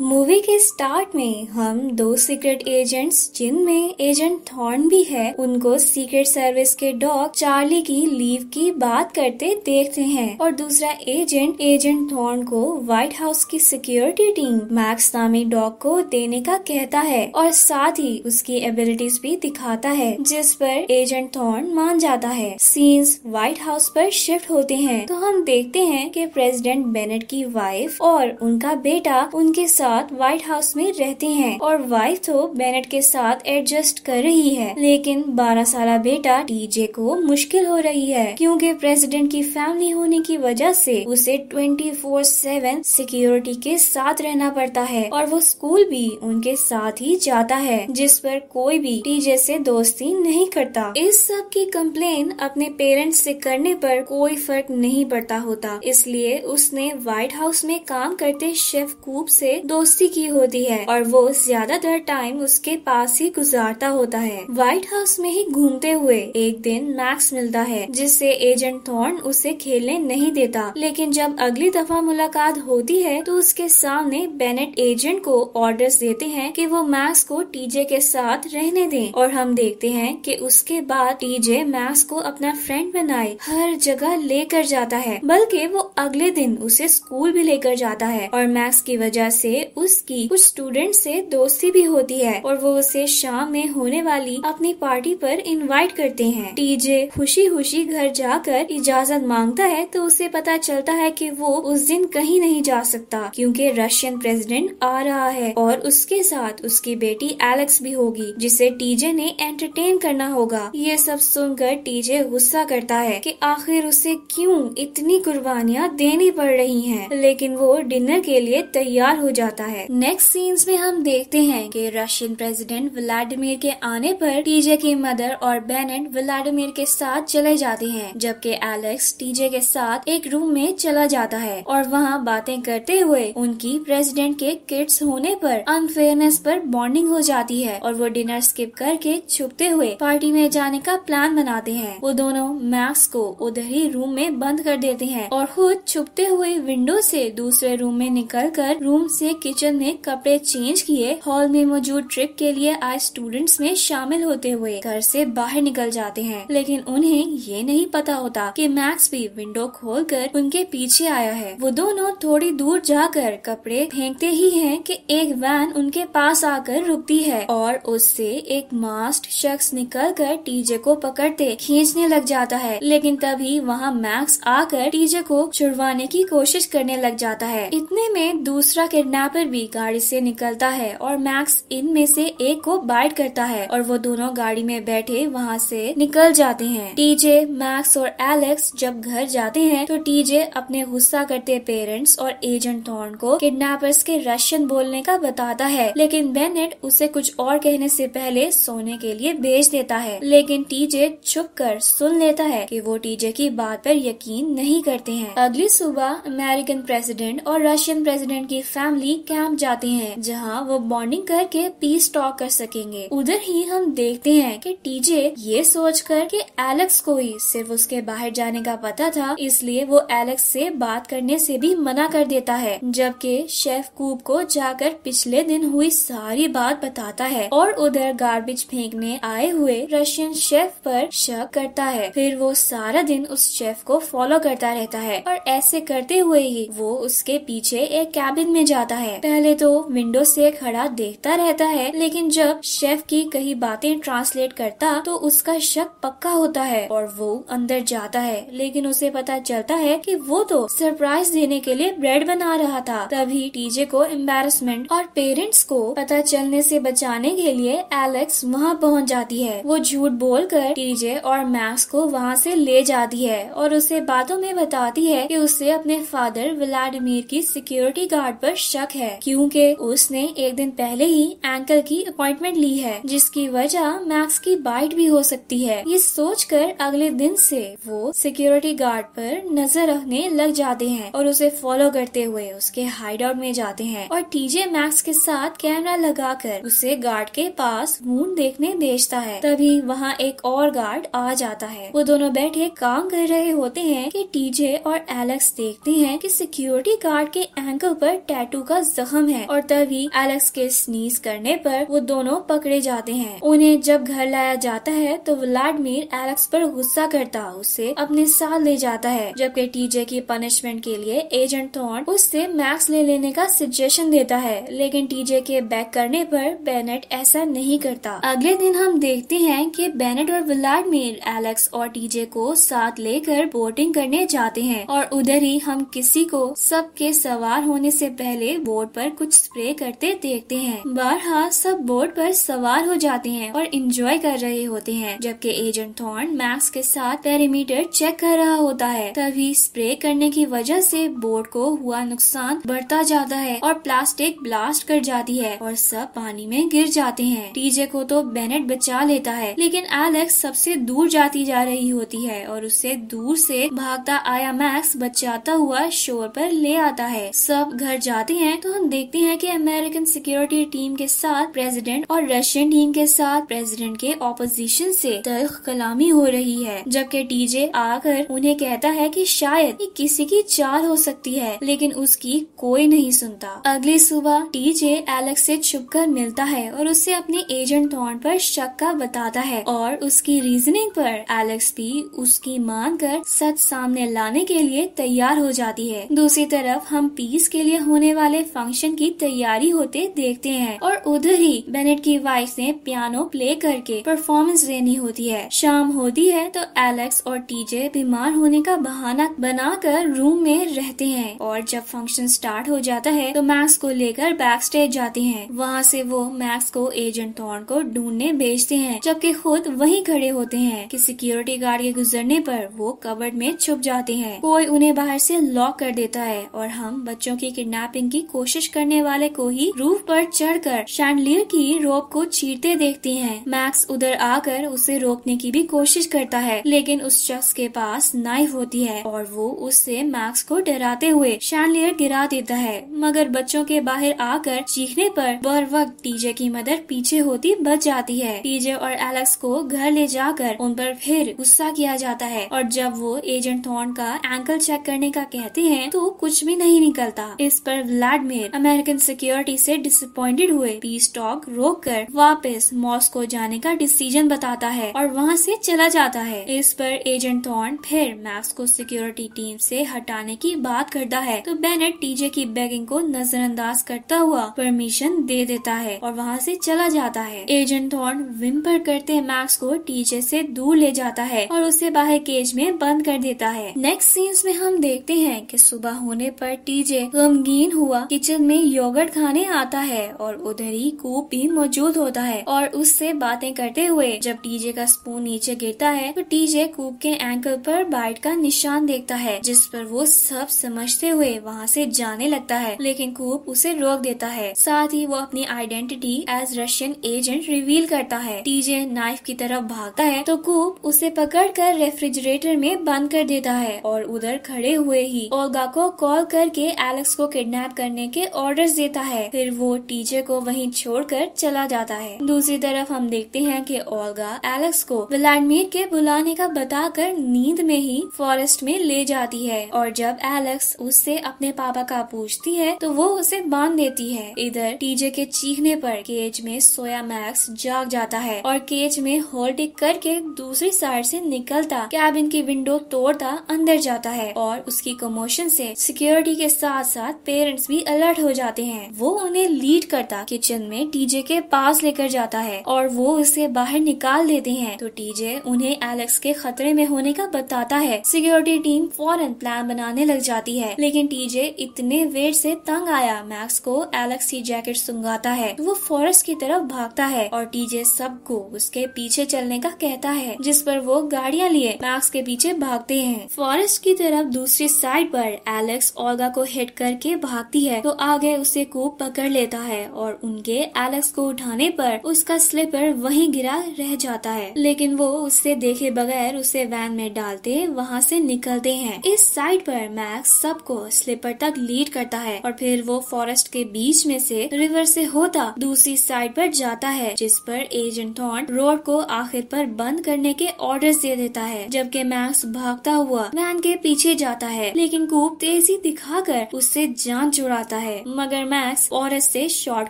Movie के start में हम दो सीक्रेट एजेंट्स जिनमें एजेंट थॉर्न भी है उनको सीक्रेट सर्विस के डॉग चार्ली की लीव की बात करते देखते हैं और दूसरा एजेंट एजेंट थॉर्न को व्हाइट हाउस की सिक्योरिटी टीम मैक्स नामी डॉग को देने का कहता है और साथ ही उसकी एबिलिटीज भी दिखाता है जिस पर एजेंट थॉर्न मान जाता है सीन्स व्हाइट हाउस पर शिफ्ट होते हैं तो हम देखते हैं कि प्रेसिडेंट बेनेट की वाइफ और उनका बेटा उनके साथ साथ व्हाइट हाउस में रहते हैं और वाइफ तो बेनेट के साथ एडजस्ट कर रही है लेकिन 12 साल बेटा टीजे को मुश्किल हो रही है क्योंकि प्रेसिडेंट की फैमिली होने की वजह से उसे 24/7 सिक्योरिटी के साथ रहना पड़ता है और वो स्कूल भी उनके साथ ही जाता है जिस पर कोई भी टीजे से दोस्ती नहीं करता इस सब की कंप्लेन अपने पेरेंट्स से करने पर कोई फर्क नहीं पड़ता होता इसलिए उसने व्हाइट हाउस में काम करते शेफ कूप से दो दोस्ती की होती है और वो ज्यादातर टाइम उसके पास ही गुजारता होता है व्हाइट हाउस में ही घूमते हुए एक दिन मैक्स मिलता है जिससे एजेंट थॉर्न उसे खेलने नहीं देता लेकिन जब अगली दफा मुलाकात होती है तो उसके सामने बेनेट एजेंट को ऑर्डर्स देते हैं कि वो मैक्स को टीजे के साथ रहने दें और हम देखते हैं कि उसके बाद टीजे मैक्स को अपना फ्रेंड बनाए हर जगह लेकर जाता है बल्कि वो अगले दिन उसे स्कूल भी लेकर जाता है और मैक्स की वजह से उसकी कुछ स्टूडेंट से दोस्ती भी होती है और वो उसे शाम में होने वाली अपनी पार्टी पर इनवाइट करते हैं टीजे खुशी खुशी घर जाकर इजाजत मांगता है तो उसे पता चलता है कि वो उस दिन कहीं नहीं जा सकता क्योंकि रशियन प्रेसिडेंट आ रहा है और उसके साथ उसकी बेटी एलेक्स भी होगी जिसे टीजे ने एंटरटेन करना होगा ये सब सुनकर टीजे गुस्सा करता है कि आखिर उसे क्यों इतनी कुर्बानियाँ देनी पड़ रही हैं लेकिन वो डिनर के लिए तैयार हो जाता जाता है नेक्स्ट सीन्स में हम देखते हैं कि रशियन प्रेसिडेंट व्लादिमीर के आने पर टीजे की मदर और बेनेट व्लादिमीर के साथ चले जाते हैं जबकि एलेक्स टीजे के साथ एक रूम में चला जाता है और वहाँ बातें करते हुए उनकी प्रेसिडेंट के किड्स होने पर अनफेयरनेस पर बॉन्डिंग हो जाती है और वो डिनर स्किप करके छुपते हुए पार्टी में जाने का प्लान बनाते हैं वो दोनों मैक्स को उधर ही रूम में बंद कर देते हैं और खुद छुपते हुए विंडो से दूसरे रूम में निकल कर रूम से किचन में कपड़े चेंज किए हॉल में मौजूद ट्रिप के लिए आए स्टूडेंट्स में शामिल होते हुए घर से बाहर निकल जाते हैं लेकिन उन्हें ये नहीं पता होता कि मैक्स भी विंडो खोलकर उनके पीछे आया है वो दोनों थोड़ी दूर जाकर कपड़े फेंकते ही है की एक वैन उनके पास आकर रुकती है और उससे एक मास्ट शख्स कर टीजे को पकड़ते खींचने लग जाता है लेकिन तभी वहाँ मैक्स आकर टीजे को छुड़वाने की कोशिश करने लग जाता है इतने में दूसरा किडनैप यहाँ पर भी गाड़ी से निकलता है और मैक्स इनमें से एक को बाइट करता है और वो दोनों गाड़ी में बैठे वहाँ से निकल जाते हैं टीजे मैक्स और एलेक्स जब घर जाते हैं तो टीजे अपने गुस्सा करते पेरेंट्स और एजेंट थॉर्न को किडनैपर्स के रशियन बोलने का बताता है लेकिन बेनेट उसे कुछ और कहने से पहले सोने के लिए भेज देता है लेकिन टीजे छुप कर सुन लेता है कि वो टीजे की बात पर यकीन नहीं करते हैं अगली सुबह अमेरिकन प्रेसिडेंट और रशियन प्रेसिडेंट की फैमिली एक कैंप जाते हैं जहाँ वो बॉन्डिंग करके पीस टॉक कर सकेंगे उधर ही हम देखते हैं कि टीजे ये सोच कर के एलेक्स को ही सिर्फ उसके बाहर जाने का पता था इसलिए वो एलेक्स से बात करने से भी मना कर देता है जबकि शेफ कूब को जाकर पिछले दिन हुई सारी बात बताता है और उधर गार्बेज फेंकने आए हुए रशियन शेफ पर शक करता है फिर वो सारा दिन उस शेफ को फॉलो करता रहता है और ऐसे करते हुए ही वो उसके पीछे एक कैबिन में जाता है है पहले तो विंडो से खड़ा देखता रहता है लेकिन जब शेफ की कही बातें ट्रांसलेट करता तो उसका शक पक्का होता है और वो अंदर जाता है लेकिन उसे पता चलता है कि वो तो सरप्राइज देने के लिए ब्रेड बना रहा था तभी टीजे को एम्बेरसमेंट और पेरेंट्स को पता चलने से बचाने के लिए एलेक्स वहाँ पहुँच जाती है वो झूठ बोल कर टीजे और मैक्स को वहाँ से ले जाती है और उसे बातों में बताती है कि उसे अपने फादर व्लादिमीर की सिक्योरिटी गार्ड पर शक है क्योंकि उसने एक दिन पहले ही एंकल की अपॉइंटमेंट ली है जिसकी वजह मैक्स की बाइट भी हो सकती है ये सोचकर अगले दिन से वो सिक्योरिटी गार्ड पर नजर रखने लग जाते हैं और उसे फॉलो करते हुए उसके हाइड आउट में जाते हैं और टीजे मैक्स के साथ कैमरा लगाकर उसे गार्ड के पास मून देखने भेजता है तभी वहाँ एक और गार्ड आ जाता है वो दोनों बैठे काम कर रहे होते हैं कि टीजे और एलेक्स देखते हैं कि सिक्योरिटी गार्ड के एंकल पर टैटू का जख्म है और तभी एलेक्स के स्नीज करने पर वो दोनों पकड़े जाते हैं उन्हें जब घर लाया जाता है तो व्लाडमीर एलेक्स पर गुस्सा करता उसे अपने साथ ले जाता है जबकि टीजे की पनिशमेंट के लिए एजेंट थॉर्न उससे मैक्स ले लेने का सजेशन देता है लेकिन टीजे के बैक करने पर बेनेट ऐसा नहीं करता अगले दिन हम देखते हैं कि बेनेट और व्लाडमीर एलेक्स और टीजे को साथ लेकर बोटिंग करने जाते हैं और उधर ही हम किसी को सबके सवार होने से पहले वो बोर्ड पर कुछ स्प्रे करते देखते हैं बारहा सब बोर्ड पर सवार हो जाते हैं और इंजॉय कर रहे होते हैं जबकि एजेंट थॉर्न मैक्स के साथ पेरीमीटर चेक कर रहा होता है तभी स्प्रे करने की वजह से बोर्ड को हुआ नुकसान बढ़ता जाता है और प्लास्टिक ब्लास्ट कर जाती है और सब पानी में गिर जाते हैं टीजे को तो बेनेट बचा लेता है लेकिन एलेक्स सबसे दूर जाती जा रही होती है और उससे दूर से भागता आया मैक्स बचाता हुआ शोर पर ले आता है सब घर जाते हैं तो तो हम देखते हैं कि अमेरिकन सिक्योरिटी टीम के साथ प्रेसिडेंट और रशियन टीम के साथ प्रेसिडेंट के ऑपोजिशन से तल्ख कलामी हो रही है जबकि डीजे आकर उन्हें कहता है कि शायद ये किसी की चाल हो सकती है लेकिन उसकी कोई नहीं सुनता अगली सुबह डीजे एलेक्स से छुपकर मिलता है और उससे अपने एजेंट थॉर्न पर शक का बताता है और उसकी रीजनिंग पर एलेक्स भी उसकी मान कर सच सामने लाने के लिए तैयार हो जाती है दूसरी तरफ हम पीस के लिए होने वाले फंक्शन की तैयारी होते देखते हैं और उधर ही बेनेट की वाइफ ने पियानो प्ले करके परफॉर्मेंस देनी होती है शाम होती है तो एलेक्स और टीजे बीमार होने का बहाना बनाकर रूम में रहते हैं और जब फंक्शन स्टार्ट हो जाता है तो मैक्स को लेकर बैक स्टेज जाते हैं वहाँ से वो मैक्स को एजेंट थॉर्न को ढूंढने भेजते हैं जबकि खुद वहीं खड़े होते हैं कि सिक्योरिटी गार्ड के गुजरने पर वो कवर्ड में छुप जाते हैं कोई उन्हें बाहर से लॉक कर देता है और हम बच्चों की किडनैपिंग की कोशिश करने वाले को ही रूफ पर चढ़कर शैंडलियर की रोप को चीरते देखती हैं। मैक्स उधर आकर उसे रोकने की भी कोशिश करता है लेकिन उस शख्स के पास नाइफ होती है और वो उससे मैक्स को डराते हुए शैंडलियर गिरा देता है मगर बच्चों के बाहर आकर चीखने पर बर वक्त टीजे की मदर पीछे होती बच जाती है टीजे और एलेक्स को घर ले जाकर उन पर फिर गुस्सा किया जाता है और जब वो एजेंट थॉर्न का एंकल चेक करने का कहते हैं तो कुछ भी नहीं निकलता इस पर व्लैड में अमेरिकन सिक्योरिटी से डिसअपॉइंटेड हुए पीस टॉक रोक कर वापस मॉस्को जाने का डिसीजन बताता है और वहाँ से चला जाता है इस पर एजेंट थॉर्न फिर मैक्स को सिक्योरिटी टीम से हटाने की बात करता है तो बेनेट टीजे की बैगिंग को नजरअंदाज करता हुआ परमिशन दे देता है और वहाँ से चला जाता है एजेंट थॉर्न विम्पर करते मैक्स को टीजे से दूर ले जाता है और उसे बाहर केज में बंद कर देता है नेक्स्ट सीन्स में हम देखते हैं कि सुबह होने पर टीजे गमगीन हुआ कि किचन में योगर्ट खाने आता है और उधर ही कूप भी मौजूद होता है और उससे बातें करते हुए जब टीजे का स्पून नीचे गिरता है तो टीजे कूप के एंकल पर बाइट का निशान देखता है जिस पर वो सब समझते हुए वहाँ से जाने लगता है लेकिन कूप उसे रोक देता है साथ ही वो अपनी identity as Russian agent reveal करता है टीजे नाइफ की तरफ भागता है तो कूप उसे पकड़ कर रेफ्रिजरेटर में बंद कर देता है और उधर खड़े हुए ही ओल्गा को कॉल करके एलेक्स को किडनैप करने करने के ऑर्डर्स देता है फिर वो टीचर को वहीं छोड़कर चला जाता है दूसरी तरफ हम देखते हैं कि ओल्गा एलेक्स को व्लादिमीर के बुलाने का बताकर नींद में ही फॉरेस्ट में ले जाती है और जब एलेक्स उससे अपने पापा का पूछती है तो वो उसे बांध देती है इधर टीजे के चीखने पर केज में सोया मैक्स जाग जाता है और केज में होल्डिंग करके दूसरी साइड से निकलता कैबिन की विंडो तोड़ता अंदर जाता है और उसकी कमोशन से सिक्योरिटी के साथ साथ पेरेंट्स भी अलर्ट हो जाते हैं वो उन्हें लीड करता किचन में टीजे के पास लेकर जाता है और वो उसे बाहर निकाल देते हैं तो टीजे उन्हें एलेक्स के खतरे में होने का बताता है सिक्योरिटी टीम फौरन प्लान बनाने लग जाती है लेकिन टीजे इतने वेट से तंग आया मैक्स को एलेक्स की जैकेट सुंगाता है तो वो फॉरेस्ट की तरफ भागता है और टीजे सबको उसके पीछे चलने का कहता है जिस पर वो गाड़ियाँ लिए मैक्स के पीछे भागते हैं फॉरेस्ट की तरफ दूसरी साइड पर एलेक्स ओल्गा को हिट करके भागती है तो आगे उसे को पकड़ लेता है और उनके एलेक्स को उठाने पर उसका स्लीपर वहीं गिरा रह जाता है लेकिन वो उससे देखे बगैर उसे वैन में डालते वहाँ से निकलते हैं इस साइड पर मैक्स सबको स्लीपर तक लीड करता है और फिर वो फॉरेस्ट के बीच में से रिवर से होता दूसरी साइड पर जाता है जिस पर एजेंट थॉर्न रोड को आखिर पर बंद करने के ऑर्डर दे देता है जबकि मैक्स भागता हुआ वैन के पीछे जाता है लेकिन कूप तेजी दिखाकर उससे जान चुराता करता है मगर मैक्स औरत से शॉर्ट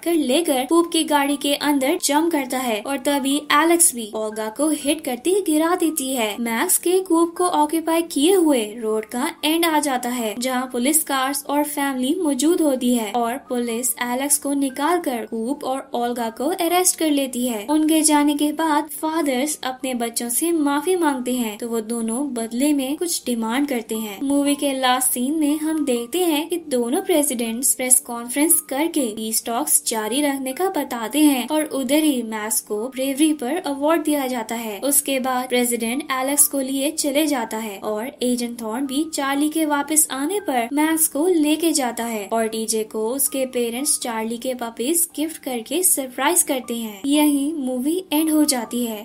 कर लेकर कूप की गाड़ी के अंदर जम करता है और तभी एलेक्स भी ओल्गा को हिट करती गिरा देती है मैक्स के कूप को ऑक्यूपाई किए हुए रोड का एंड आ जाता है जहाँ पुलिस कार्स और फैमिली मौजूद होती है और पुलिस एलेक्स को निकाल कर कूप और ओल्गा को अरेस्ट कर लेती है उनके जाने के बाद फादर्स अपने बच्चों से माफी मांगते हैं तो वो दोनों बदले में कुछ डिमांड करते हैं मूवी के लास्ट सीन में हम देखते हैं कि दोनों प्रेसिडेंट्स प्रेस कॉन्फ्रेंस करके ई स्टॉक्स जारी रखने का बताते हैं और उधर ही मैक्स को ब्रेवरी पर अवार्ड दिया जाता है उसके बाद प्रेसिडेंट एलेक्स को लिए चले जाता है और एजेंट थॉर्न भी चार्ली के वापस आने पर मैक्स को लेके जाता है और डीजे को उसके पेरेंट्स चार्ली के वापिस गिफ्ट करके सरप्राइज करते हैं यही मूवी एंड हो जाती है